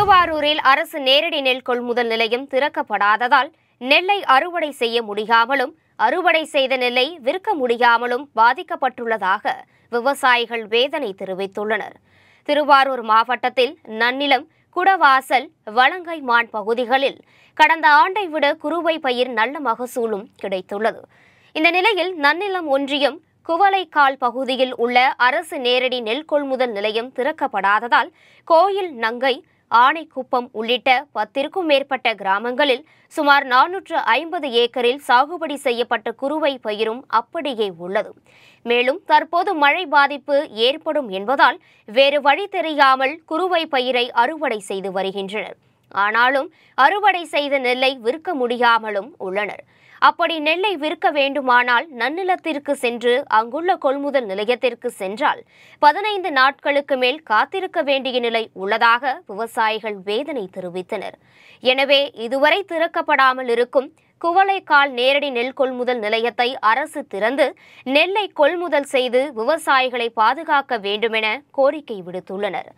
திருவாரூரில் அரசு நேரடி நெல் கொள்முதல் நிலையம் திறக்கப்படாததால் நெல்லை அறுவடை செய்ய முடியாமலும் அறுவடை செய்த நெல்லை விற்க முடியாமலும் பாதிக்கப்பட்டுள்ளதாக விவசாயிகள் வேதனை தெரிவித்துள்ளனர் திருவாரூர் மாவட்டத்தில் நன்னிலம் குடவாசல் மான் பகுதிகளில் கடந்த ஆண்டை விட குறுவை பயிர் நல்ல மகசூலும் கிடைத்துள்ளது இந்த நிலையில் நன்னிலம் ஒன்றியம் குவளைக்கால் பகுதியில் உள்ள அரசு நேரடி நெல் கொள்முதல் நிலையம் திறக்கப்படாததால் கோயில் நங்கை ஆணைக்குப்பம் உள்ளிட்ட பத்திற்கும் மேற்பட்ட கிராமங்களில் சுமார் நானூற்று ஐம்பது ஏக்கரில் சாகுபடி செய்யப்பட்ட குறுவை பயிரும் அப்படியே உள்ளது மேலும் தற்போது மழை பாதிப்பு ஏற்படும் என்பதால் வேறு வழி தெரியாமல் குறுவை பயிரை அறுவடை செய்து வருகின்றனர் ஆனாலும் அறுவடை செய்த நெல்லை விற்க முடியாமலும் உள்ளனர் அப்படி நெல்லை விற்க வேண்டுமானால் நன்னிலத்திற்கு சென்று அங்குள்ள கொள்முதல் நிலையத்திற்கு சென்றால் பதினைந்து நாட்களுக்கு மேல் காத்திருக்க வேண்டிய நிலை உள்ளதாக விவசாயிகள் வேதனை தெரிவித்தனர் எனவே இதுவரை திறக்கப்படாமல் இருக்கும் குவளைக்கால் நேரடி நெல் கொள்முதல் நிலையத்தை அரசு திறந்து நெல்லை கொள்முதல் செய்து விவசாயிகளை பாதுகாக்க வேண்டுமென கோரிக்கை விடுத்துள்ளனர்